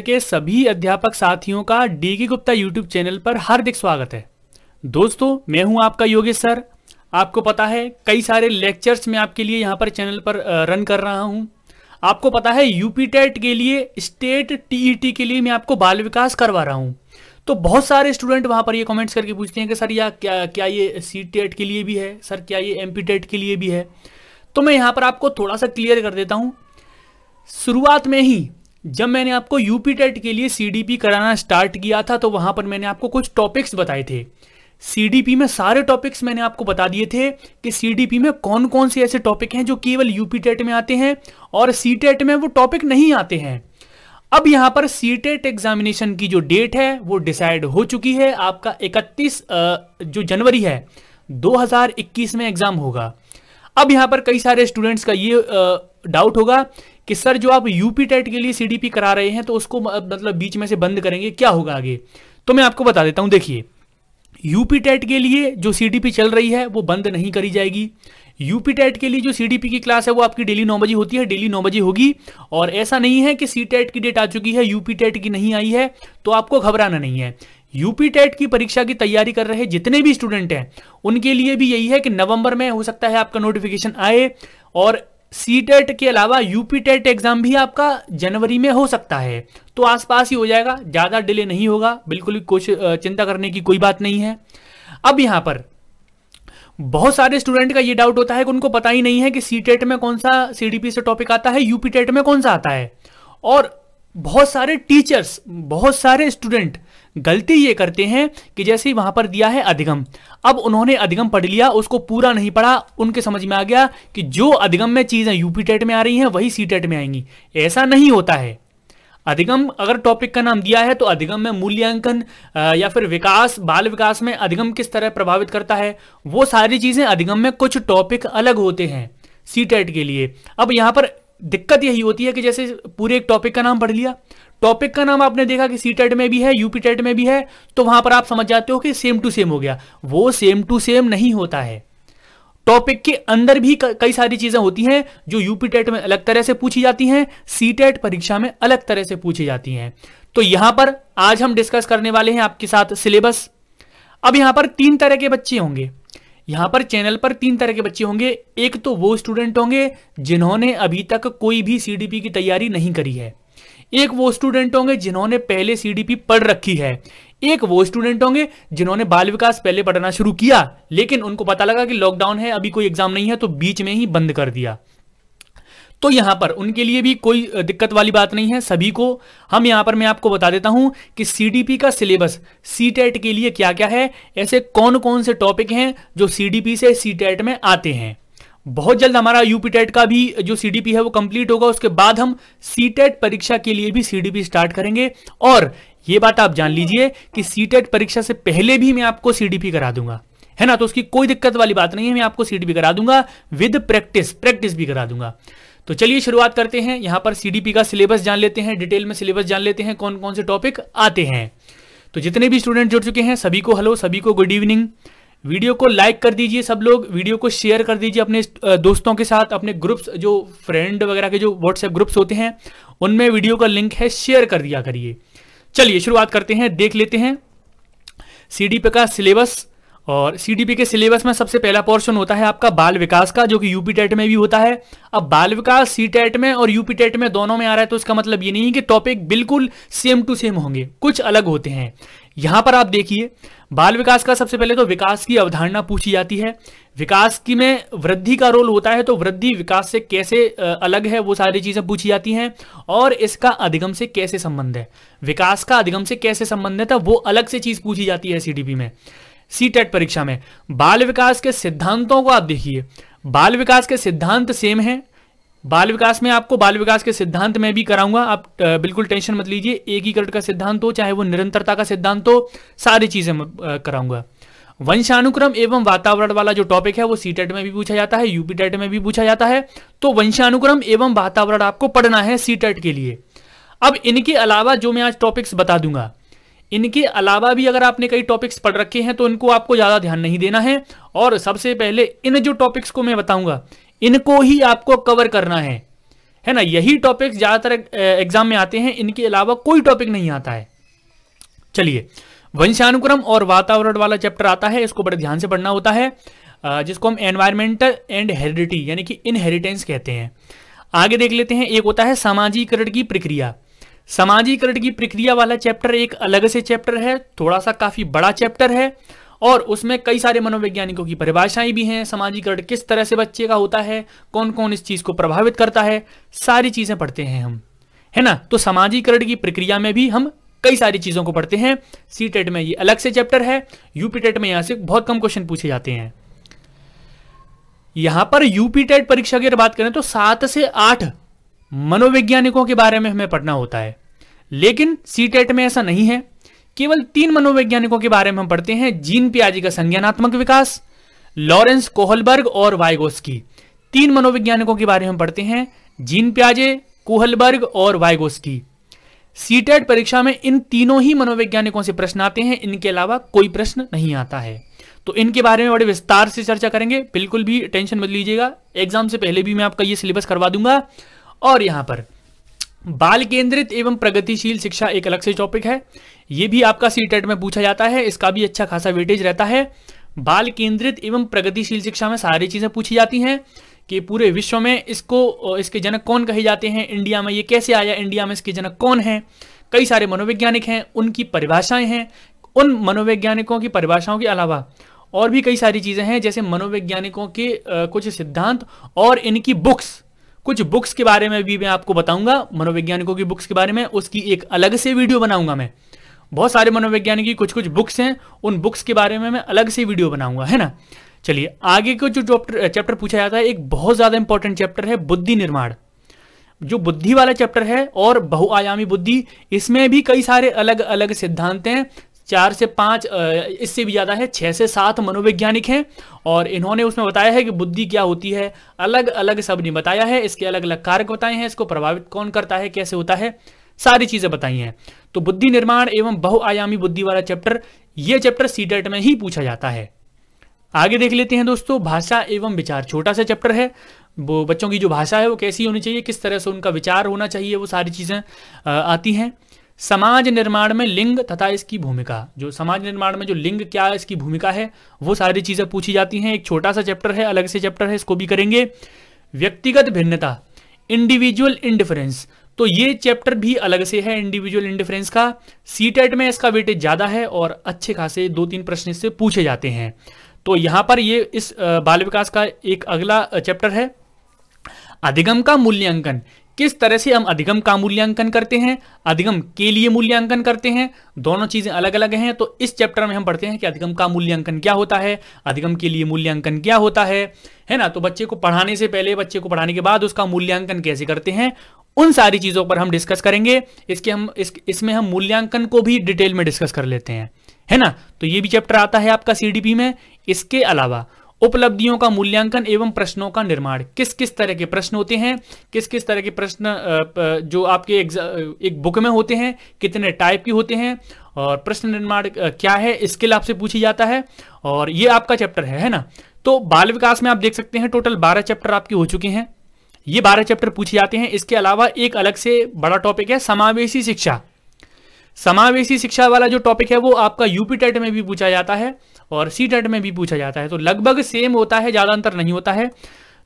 के सभी अध्यापक साथियों का डीके गुप्ता यूट्यूब चैनल पर हार्दिक स्वागत है दोस्तों मैं हूं आपका योगेश सर आपको पता है कई सारे लेक्चर्स मैं आपके लिए यहां पर चैनल पर रन कर रहा हूं आपको पता है यूपी टेट के लिए स्टेट टीईटी e के लिए मैं आपको बाल विकास करवा रहा हूं तो बहुत सारे स्टूडेंट वहां पर ये कमेंट्स करके पूछते हैं कि सर या क्या क्या ये सी टेट के लिए भी है सर क्या ये एम टेट के लिए भी है तो मैं यहां पर आपको थोड़ा सा क्लियर कर देता हूं शुरुआत में ही जब मैंने आपको यूपी टेट के लिए सीडीपी कराना स्टार्ट किया था तो वहां पर मैंने आपको कुछ टॉपिक्स बताए थे सीडीपी में सारे टॉपिक्स मैंने आपको बता दिए थे कि सीडीपी में कौन कौन से ऐसे टॉपिक हैं जो केवल यूपी टेट में आते हैं और सी टेट में वो टॉपिक नहीं आते हैं अब यहां पर सी टेट एग्जामिनेशन की जो डेट है वो डिसाइड हो चुकी है आपका 31 जो जनवरी है 2021 में एग्जाम होगा अब यहां पर कई सारे स्टूडेंट्स का ये डाउट होगा कि सर जो आप यूपी टेट के लिए सीडीपी करा रहे हैं तो उसको मतलब बीच में से बंद करेंगे क्या होगा आगे तो मैं आपको बता देता हूं देखिए यूपी टेट के लिए जो सीडीपी चल रही है वो बंद नहीं करी जाएगी यूपी टेट के लिए जो सीडीपी की क्लास है वो आपकी डेली नौ बजे होती है डेली नौ बजे होगी और ऐसा नहीं है कि सी टेट की डेट आ चुकी है यूपी टेट की नहीं आई है तो आपको घबराना नहीं है यूपी टेट की परीक्षा की तैयारी कर रहे जितने भी स्टूडेंट हैं उनके लिए भी यही है कि नवंबर में हो सकता है आपका नोटिफिकेशन आए और सी टेट e के अलावा यूपी टेट एग्जाम भी आपका जनवरी में हो सकता है तो आसपास ही हो जाएगा ज़्यादा डिले नहीं होगा बिल्कुल भी कुछ चिंता करने की कोई बात नहीं है अब यहां पर बहुत सारे स्टूडेंट का ये डाउट होता है कि उनको पता ही नहीं है कि सी टेट e में कौन सा सी से टॉपिक आता है यूपी टेट e में कौन सा आता है और बहुत सारे टीचर्स बहुत सारे स्टूडेंट गलती ये करते हैं कि जैसे वहां पर दिया है अधिगम अब उन्होंने अधिगम पढ़ लिया उसको पूरा नहीं पढ़ा उनके समझ में आ गया कि जो अधिगम में चीजें यूपी टेट में आ रही हैं वही सी टेट में आएंगी ऐसा नहीं होता है अधिगम अगर टॉपिक का नाम दिया है तो अधिगम में मूल्यांकन या फिर विकास बाल विकास में अधिगम किस तरह प्रभावित करता है वो सारी चीजें अधिगम में कुछ टॉपिक अलग होते हैं सी टेट के लिए अब यहां पर दिक्कत यही होती है कि जैसे पूरे एक टॉपिक का नाम पढ़ लिया टॉपिक का नाम आपने देखा कि सी टेट e में भी है यूपी टेट e में भी है तो वहां पर आप समझ जाते हो कि सेम टू सेम हो गया वो सेम टू सेम नहीं होता है टॉपिक के अंदर भी कई सारी चीजें होती हैं जो यूपी टेट e में अलग तरह से पूछी जाती हैं सी टेट परीक्षा में अलग तरह से पूछी जाती हैं तो यहां पर आज हम डिस्कस करने वाले हैं आपके साथ सिलेबस अब यहां पर तीन तरह के बच्चे होंगे यहां पर चैनल पर तीन तरह के बच्चे होंगे एक तो वो स्टूडेंट होंगे जिन्होंने अभी तक कोई भी सीडीपी की तैयारी नहीं करी है एक वो स्टूडेंट होंगे जिन्होंने पहले सीडीपी पढ़ रखी है एक वो स्टूडेंट होंगे जिन्होंने बाल विकास पहले पढ़ना शुरू किया लेकिन उनको पता लगा कि लॉकडाउन है अभी कोई एग्जाम नहीं है तो बीच में ही बंद कर दिया तो यहां पर उनके लिए भी कोई दिक्कत वाली बात नहीं है सभी को हम यहां पर मैं आपको बता देता हूं कि सीडीपी का सिलेबस सीटेट e के लिए क्या क्या है ऐसे कौन कौन से टॉपिक हैं जो सीडीपी से सीटेट e में आते हैं बहुत जल्द हमारा यूपी टेट का भी जो सीडीपी है वो कंप्लीट होगा उसके बाद हम सीटेट e परीक्षा के लिए भी सीडीपी स्टार्ट करेंगे और ये बात आप जान लीजिए कि सीटेट e परीक्षा से पहले भी मैं आपको सीडीपी करा दूंगा है ना तो उसकी कोई दिक्कत वाली बात नहीं है मैं आपको सीडीपी करा दूंगा विद प्रैक्टिस प्रैक्टिस भी करा दूंगा तो चलिए शुरुआत करते हैं यहां पर सीडीपी का सिलेबस जान लेते हैं डिटेल में सिलेबस जान लेते हैं कौन कौन से टॉपिक आते हैं तो जितने भी स्टूडेंट जुड़ चुके हैं सभी को हेलो सभी को गुड इवनिंग वीडियो को लाइक कर दीजिए सब लोग वीडियो को शेयर कर दीजिए अपने दोस्तों के साथ अपने ग्रुप्स जो फ्रेंड वगैरह के जो व्हाट्सएप ग्रुप्स होते हैं उनमें वीडियो का लिंक है शेयर कर दिया करिए चलिए शुरुआत करते हैं देख लेते हैं सी का सिलेबस और सी के सिलेबस में सबसे पहला पोर्शन होता है आपका बाल विकास का जो कि यूपी टेट में भी होता है अब बाल विकास सी टेट में और यूपी टेट में दोनों में आ रहा है तो इसका मतलब ये नहीं है कि टॉपिक बिल्कुल सेम टू सेम होंगे कुछ अलग होते हैं यहां पर आप देखिए बाल विकास का सबसे पहले तो विकास की अवधारणा पूछी जाती है विकास की में वृद्धि का रोल होता है तो वृद्धि विकास से कैसे अलग है वो सारी चीजें पूछी जाती हैं और इसका अधिगम से कैसे संबंध है विकास का अधिगम से कैसे संबंध है तो वो अलग से चीज पूछी जाती है सीडीपी में सी टेट e परीक्षा में बाल विकास के सिद्धांतों को आप देखिए बाल विकास के सिद्धांत सेम है बाल विकास में आपको बाल विकास के सिद्धांत में भी कराऊंगा आप बिल्कुल टेंशन मत लीजिए एकीकरण का सिद्धांत हो चाहे वो निरंतरता का सिद्धांत हो सारी चीजें कराऊंगा वंशानुक्रम एवं वातावरण वाला जो टॉपिक है वो सी टेट e में भी पूछा जाता है यूपी टेट e में भी पूछा जाता है तो वंशानुक्रम एवं वातावरण आपको पढ़ना है सी टेट e के लिए अब इनके अलावा जो मैं आज टॉपिक्स बता दूंगा इनके अलावा भी अगर आपने कई टॉपिक्स पढ़ रखे हैं तो इनको आपको ज़्यादा ध्यान नहीं देना है और सबसे पहले इन जो टॉपिक्स को मैं बताऊंगा इनको ही आपको कवर करना है है ना यही टॉपिक ज़्यादातर एग्जाम में आते हैं इनके अलावा कोई टॉपिक नहीं आता है चलिए वंशानुक्रम और वातावरण वाला चैप्टर आता है इसको बड़े ध्यान से पढ़ना होता है जिसको हम एनवायरमेंटल एंड हेरिडिटी यानी कि इनहेरिटेंस कहते हैं आगे देख लेते हैं एक होता है सामाजिकरण की प्रक्रिया समाजीकरण की प्रक्रिया वाला चैप्टर एक अलग से चैप्टर है थोड़ा सा काफ़ी बड़ा चैप्टर है और उसमें कई सारे मनोवैज्ञानिकों की परिभाषाएं भी हैं समाजीकरण किस तरह से बच्चे का होता है कौन कौन इस चीज को प्रभावित करता है सारी चीजें पढ़ते हैं हम है ना तो समाजीकरण की प्रक्रिया में भी हम कई सारी चीजों को पढ़ते हैं सी टेट e में ये अलग से चैप्टर है यूपी टेट e में यहां से बहुत कम क्वेश्चन पूछे जाते हैं यहां पर यूपी टेट e परीक्षा की अगर बात करें तो सात से आठ मनोवैज्ञानिकों के बारे में हमें पढ़ना होता है लेकिन सी टेट में ऐसा नहीं है केवल तीन मनोवैज्ञानिकों के बारे में हम पढ़ते हैं जीन पियाजी का संज्ञानात्मक विकास लॉरेंस कोहलबर्ग और वाइगोस्की तीन मनोवैज्ञानिकों के बारे में हम पढ़ते हैं जीन प्याजे कोहलबर्ग और वाइगोस्की सीटेट परीक्षा में इन तीनों ही मनोवैज्ञानिकों से प्रश्न आते हैं इनके अलावा कोई प्रश्न नहीं आता है तो इनके बारे में बड़े विस्तार से चर्चा करेंगे बिल्कुल भी टेंशन मत लीजिएगा एग्जाम से पहले भी मैं आपका ये सिलेबस करवा दूंगा और यहां पर बाल केंद्रित एवं प्रगतिशील शिक्षा एक अलग से टॉपिक है ये भी आपका सी टेट e में पूछा जाता है इसका भी अच्छा खासा वेटेज रहता है बाल केंद्रित एवं प्रगतिशील शिक्षा में सारी चीज़ें पूछी जाती हैं कि पूरे विश्व में इसको इसके जनक कौन कहे जाते हैं इंडिया में ये कैसे आया इंडिया में इसके जनक कौन हैं कई सारे मनोवैज्ञानिक हैं उनकी परिभाषाएं हैं उन मनोवैज्ञानिकों की परिभाषाओं के अलावा और भी कई सारी चीज़ें हैं जैसे मनोवैज्ञानिकों के कुछ सिद्धांत और इनकी बुक्स कुछ बुक्स के बारे में भी मैं आपको बताऊंगा मनोवैज्ञानिकों की बुक्स के बारे में उसकी एक अलग से वीडियो बनाऊंगा मैं बहुत सारे मनोविज्ञान की कुछ कुछ बुक्स हैं उन बुक्स के बारे में मैं अलग से वीडियो बनाऊंगा है ना चलिए आगे को जो चैप्टर पूछा जाता है एक बहुत ज़्यादा इंपॉर्टेंट चैप्टर है बुद्धि निर्माण जो बुद्धि वाला चैप्टर है और बहुआयामी बुद्धि इसमें भी कई सारे अलग अलग सिद्धांत हैं चार से पांच इससे भी ज़्यादा है छह से सात मनोवैज्ञानिक हैं और इन्होंने उसमें बताया है कि बुद्धि क्या होती है अलग अलग सब ने बताया है इसके अलग अलग कारक बताए हैं इसको प्रभावित कौन करता है कैसे होता है सारी चीजें बताई हैं तो बुद्धि निर्माण एवं बहुआयामी बुद्धि वाला चैप्टर यह चैप्टर सीटेट में ही पूछा जाता है आगे देख लेते हैं दोस्तों भाषा एवं विचार छोटा सा चैप्टर है वो बच्चों की जो भाषा है वो कैसी होनी चाहिए किस तरह से उनका विचार होना चाहिए वो सारी चीज़ें आती हैं समाज निर्माण में लिंग तथा इसकी भूमिका जो समाज निर्माण में जो लिंग क्या है इसकी भूमिका है वो सारी चीज़ें पूछी जाती हैं एक छोटा सा चैप्टर है अलग से चैप्टर है इसको भी करेंगे व्यक्तिगत भिन्नता इंडिविजुअल इंडिफरेंस तो ये चैप्टर भी अलग से है इंडिविजुअल इंडिफरेंस का सी टेट में इसका वेटेज ज़्यादा है और अच्छे खासे दो तीन प्रश्न इससे पूछे जाते हैं तो यहां पर ये इस बाल विकास का एक अगला चैप्टर है अधिगम का मूल्यांकन किस तरह से हम अधिगम का मूल्यांकन करते हैं अधिगम के लिए मूल्यांकन करते हैं दोनों चीजें अलग अलग हैं तो इस चैप्टर में हम पढ़ते हैं कि अधिगम का मूल्यांकन क्या होता है अधिगम के लिए मूल्यांकन क्या होता है है ना तो बच्चे को पढ़ाने से पहले बच्चे को पढ़ाने के बाद उसका मूल्यांकन कैसे करते हैं उन सारी चीजों पर हम डिस्कस करेंगे इसके हम इस इसमें हम मूल्यांकन को भी डिटेल में डिस्कस कर लेते हैं है ना तो ये भी चैप्टर आता है आपका सी में इसके अलावा उपलब्धियों का मूल्यांकन एवं प्रश्नों का निर्माण किस किस तरह के प्रश्न होते हैं किस किस तरह के प्रश्न जो आपके एक बुक में होते हैं कितने टाइप के होते हैं और प्रश्न निर्माण क्या है स्किल आपसे पूछी जाता है और ये आपका चैप्टर है है ना तो बाल विकास में आप देख सकते हैं टोटल बारह चैप्टर आपके हो चुके हैं ये बारह चैप्टर पूछे जाते हैं इसके अलावा एक अलग से बड़ा टॉपिक है समावेशी शिक्षा समावेशी शिक्षा वाला जो टॉपिक है वो आपका यूपी टेट में भी पूछा जाता है और सी टेट में भी पूछा जाता है तो लगभग सेम होता है ज़्यादा अंतर नहीं होता है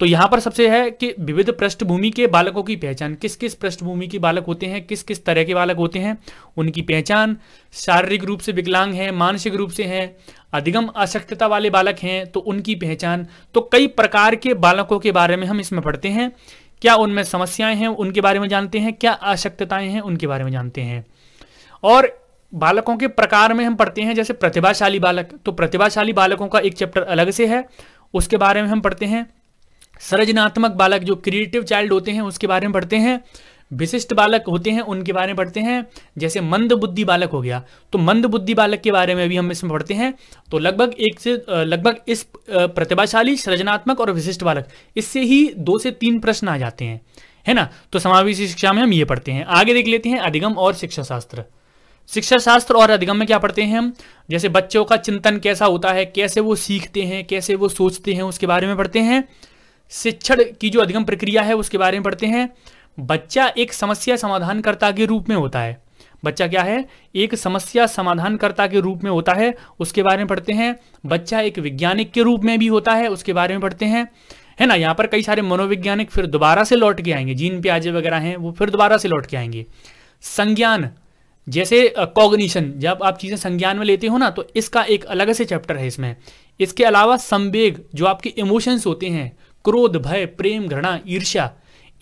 तो यहां पर सबसे है कि विविध पृष्ठभूमि के बालकों की पहचान किस किस पृष्ठभूमि के बालक होते हैं किस किस तरह के बालक होते हैं उनकी पहचान शारीरिक रूप से विकलांग हैं मानसिक रूप से हैं अधिगम अशक्तता वाले बालक हैं तो उनकी पहचान तो कई प्रकार के बालकों के बारे में हम इसमें पढ़ते हैं क्या उनमें समस्याएं हैं उनके बारे में जानते हैं क्या अशक्तताएं हैं उनके बारे में जानते हैं और बालकों के प्रकार में हम पढ़ते हैं जैसे प्रतिभाशाली बालक तो प्रतिभाशाली बालकों का एक चैप्टर अलग से है उसके बारे में हम पढ़ते हैं सृजनात्मक बालक जो क्रिएटिव चाइल्ड होते हैं उसके बारे में पढ़ते हैं विशिष्ट बालक होते हैं उनके बारे में पढ़ते हैं जैसे मंद बुद्धि बालक हो गया तो मंद बुद्धि बालक के बारे में भी हम इसमें पढ़ते हैं तो लगभग एक से लगभग इस प्रतिभाशाली सृजनात्मक और विशिष्ट बालक इससे ही दो से तीन प्रश्न आ जाते हैं है ना तो समावेशी शिक्षा में हम ये पढ़ते हैं आगे देख लेते हैं अधिगम और शिक्षा शास्त्र शिक्षा शास्त्र और अधिगम में क्या पढ़ते हैं हम जैसे बच्चों का चिंतन कैसा होता है कैसे वो सीखते हैं कैसे वो सोचते हैं उसके बारे में पढ़ते हैं शिक्षण की जो अधिगम प्रक्रिया है उसके बारे में पढ़ते हैं बच्चा एक समस्या समाधानकर्ता के रूप में होता है बच्चा क्या है एक समस्या समाधानकर्ता के रूप में होता है उसके बारे में पढ़ते हैं बच्चा एक वैज्ञानिक के रूप में भी होता है उसके बारे में पढ़ते हैं है ना यहाँ पर कई सारे मनोवैज्ञानिक फिर दोबारा से लौट के आएंगे जीन प्याजे वगैरह हैं वो फिर दोबारा से लौट के आएंगे संज्ञान जैसे कॉग्निशन जब आप चीज़ें संज्ञान में लेते हो ना तो इसका एक अलग से चैप्टर है इसमें इसके अलावा संवेग जो आपके इमोशंस होते हैं क्रोध भय प्रेम घृणा ईर्ष्या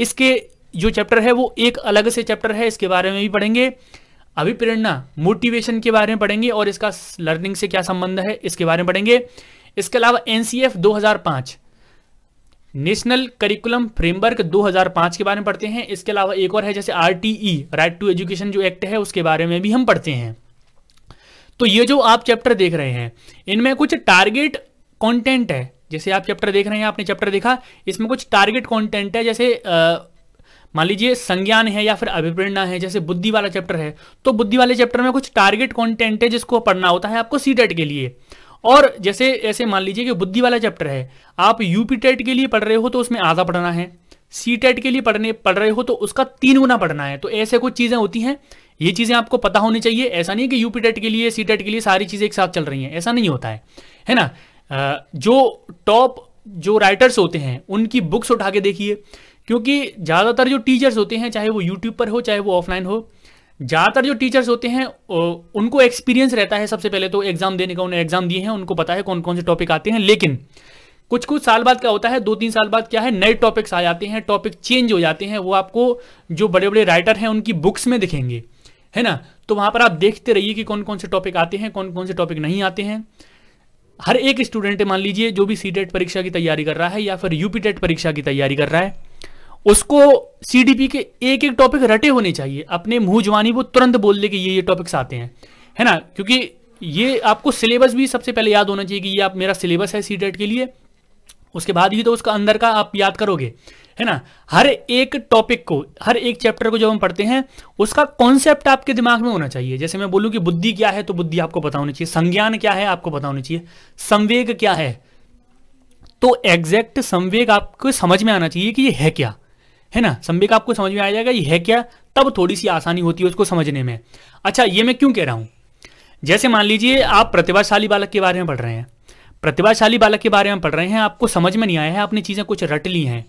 इसके जो चैप्टर है वो एक अलग से चैप्टर है इसके बारे में भी पढ़ेंगे अभिप्रेरणा मोटिवेशन के बारे में पढ़ेंगे और इसका लर्निंग से क्या संबंध है इसके बारे में पढ़ेंगे इसके अलावा एनसीएफ दो हजार नेशनल करिकुलम फ्रेमवर्क 2005 के बारे में पढ़ते हैं इसके अलावा एक और है जैसे आर राइट टू एजुकेशन जो एक्ट है उसके बारे में भी हम पढ़ते हैं तो ये जो आप चैप्टर देख रहे हैं इनमें कुछ टारगेट कंटेंट है जैसे आप चैप्टर देख रहे हैं आपने चैप्टर देखा इसमें कुछ टारगेट कॉन्टेंट है जैसे मान लीजिए संज्ञान है या फिर अभिप्रेरणा है जैसे बुद्धि वाला चैप्टर है तो बुद्धि वाले चैप्टर में कुछ टारगेट कॉन्टेंट है जिसको पढ़ना होता है आपको सी के लिए और जैसे ऐसे मान लीजिए कि बुद्धि वाला चैप्टर है आप यूपी टेट के लिए पढ़ रहे हो तो उसमें आधा पढ़ना है सी टेट के लिए पढ़ने पढ़ रहे हो तो उसका तीन गुना पढ़ना है तो ऐसे कुछ चीज़ें होती हैं ये चीज़ें आपको पता होनी चाहिए ऐसा नहीं है कि यूपी टेट के लिए सी टेट के लिए सारी चीज़ें एक साथ चल रही हैं ऐसा नहीं होता है है ना जो टॉप जो राइटर्स होते हैं उनकी बुक्स उठा के देखिए क्योंकि ज़्यादातर जो टीचर्स होते हैं चाहे वो यूट्यूब पर हो चाहे वो ऑफलाइन हो ज़्यादातर जो टीचर्स होते हैं उनको एक्सपीरियंस रहता है सबसे पहले तो एग्ज़ाम देने का उन्हें एग्ज़ाम दिए हैं उनको पता है कौन कौन से टॉपिक आते हैं लेकिन कुछ कुछ साल बाद क्या होता है दो तीन साल बाद क्या है नए टॉपिक्स आ जाते हैं टॉपिक चेंज हो जाते हैं वो आपको जो बड़े बड़े राइटर हैं उनकी बुक्स में दिखेंगे है ना तो वहाँ पर आप देखते रहिए कि कौन कौन से टॉपिक आते हैं कौन कौन से टॉपिक नहीं आते हैं हर एक स्टूडेंट मान लीजिए जो भी सी परीक्षा की तैयारी कर रहा है या फिर यूपी टेट परीक्षा की तैयारी कर रहा है उसको सीडीपी के एक एक टॉपिक रटे होने चाहिए अपने मुंह जवानी वो तुरंत बोल दे कि ये ये टॉपिक्स आते हैं है ना क्योंकि ये आपको सिलेबस भी सबसे पहले याद होना चाहिए कि ये आप मेरा सिलेबस है सी e के लिए उसके बाद ही तो उसका अंदर का आप याद करोगे है ना हर एक टॉपिक को हर एक चैप्टर को जब हम पढ़ते हैं उसका कॉन्सेप्ट आपके दिमाग में होना चाहिए जैसे मैं बोलूँ कि बुद्धि क्या है तो बुद्धि आपको पता होनी चाहिए संज्ञान क्या है आपको पता होनी चाहिए संवेग क्या है तो एग्जैक्ट संवेग आपको समझ में आना चाहिए कि ये है क्या है ना संबिक आपको समझ में आ जाएगा ये है क्या तब थोड़ी सी आसानी होती है उसको समझने में अच्छा ये मैं क्यों कह रहा हूं जैसे मान लीजिए आप प्रतिभाशाली बालक के बारे में पढ़ रहे हैं प्रतिभाशाली बालक के बारे में पढ़ रहे हैं आपको समझ में नहीं आया है आपने चीज़ें कुछ रट ली हैं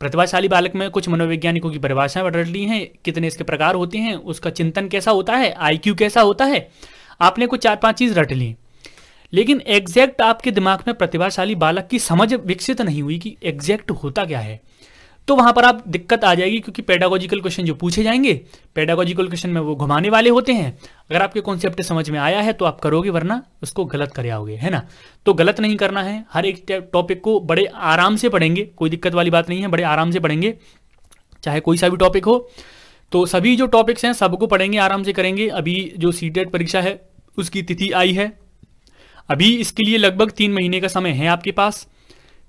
प्रतिभाशाली बालक में कुछ मनोवैज्ञानिकों की परिभाषाएं रट ली हैं कितने इसके प्रकार होते हैं उसका चिंतन कैसा होता है आईक्यू कैसा होता है आपने कुछ चार पांच चीज़ रट ली लेकिन एग्जैक्ट आपके दिमाग में प्रतिभाशाली बालक की समझ विकसित नहीं हुई कि एग्जैक्ट होता क्या है तो वहां पर आप दिक्कत आ जाएगी क्योंकि पेडागोजिकल क्वेश्चन जो पूछे जाएंगे पेडागोजिकल क्वेश्चन में वो घुमाने वाले होते हैं अगर आपके कॉन्सेप्ट समझ में आया है तो आप करोगे वरना उसको गलत कर आओगे है ना तो गलत नहीं करना है हर एक टॉपिक को बड़े आराम से पढ़ेंगे कोई दिक्कत वाली बात नहीं है बड़े आराम से पढ़ेंगे चाहे कोई सा भी टॉपिक हो तो सभी जो टॉपिक्स हैं सबको पढ़ेंगे आराम से करेंगे अभी जो सी e परीक्षा है उसकी तिथि आई है अभी इसके लिए लगभग तीन महीने का समय है आपके पास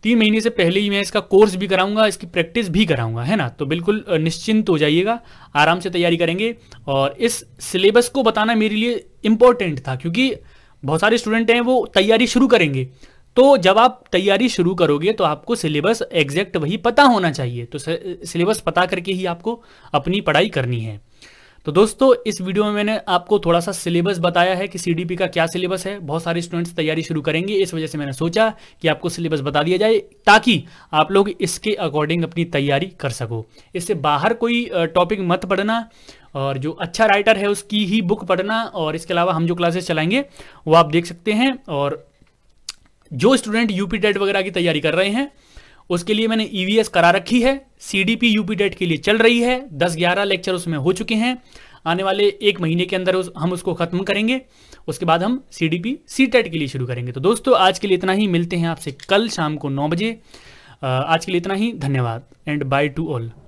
तीन महीने से पहले ही मैं इसका कोर्स भी कराऊंगा इसकी प्रैक्टिस भी कराऊंगा है ना तो बिल्कुल निश्चिंत हो जाइएगा आराम से तैयारी करेंगे और इस सिलेबस को बताना मेरे लिए इम्पोर्टेंट था क्योंकि बहुत सारे स्टूडेंट हैं वो तैयारी शुरू करेंगे तो जब आप तैयारी शुरू करोगे तो आपको सिलेबस एग्जैक्ट वही पता होना चाहिए तो सिलेबस पता करके ही आपको अपनी पढ़ाई करनी है तो दोस्तों इस वीडियो में मैंने आपको थोड़ा सा सिलेबस बताया है कि सीडीपी का क्या सिलेबस है बहुत सारे स्टूडेंट्स तैयारी शुरू करेंगे इस वजह से मैंने सोचा कि आपको सिलेबस बता दिया जाए ताकि आप लोग इसके अकॉर्डिंग अपनी तैयारी कर सको इससे बाहर कोई टॉपिक मत पढ़ना और जो अच्छा राइटर है उसकी ही बुक पढ़ना और इसके अलावा हम जो क्लासेस चलाएंगे वो आप देख सकते हैं और जो स्टूडेंट यूपी टेट वगैरह की तैयारी कर रहे हैं उसके लिए मैंने ईवीएस e करा रखी है सीडीपी यूपी डेट के लिए चल रही है दस ग्यारह लेक्चर उसमें हो चुके हैं आने वाले एक महीने के अंदर उस, हम उसको ख़त्म करेंगे उसके बाद हम C D P CTET के लिए शुरू करेंगे तो दोस्तों आज के लिए इतना ही मिलते हैं आपसे कल शाम को नौ बजे आज के लिए इतना ही धन्यवाद एंड बाय टू ऑल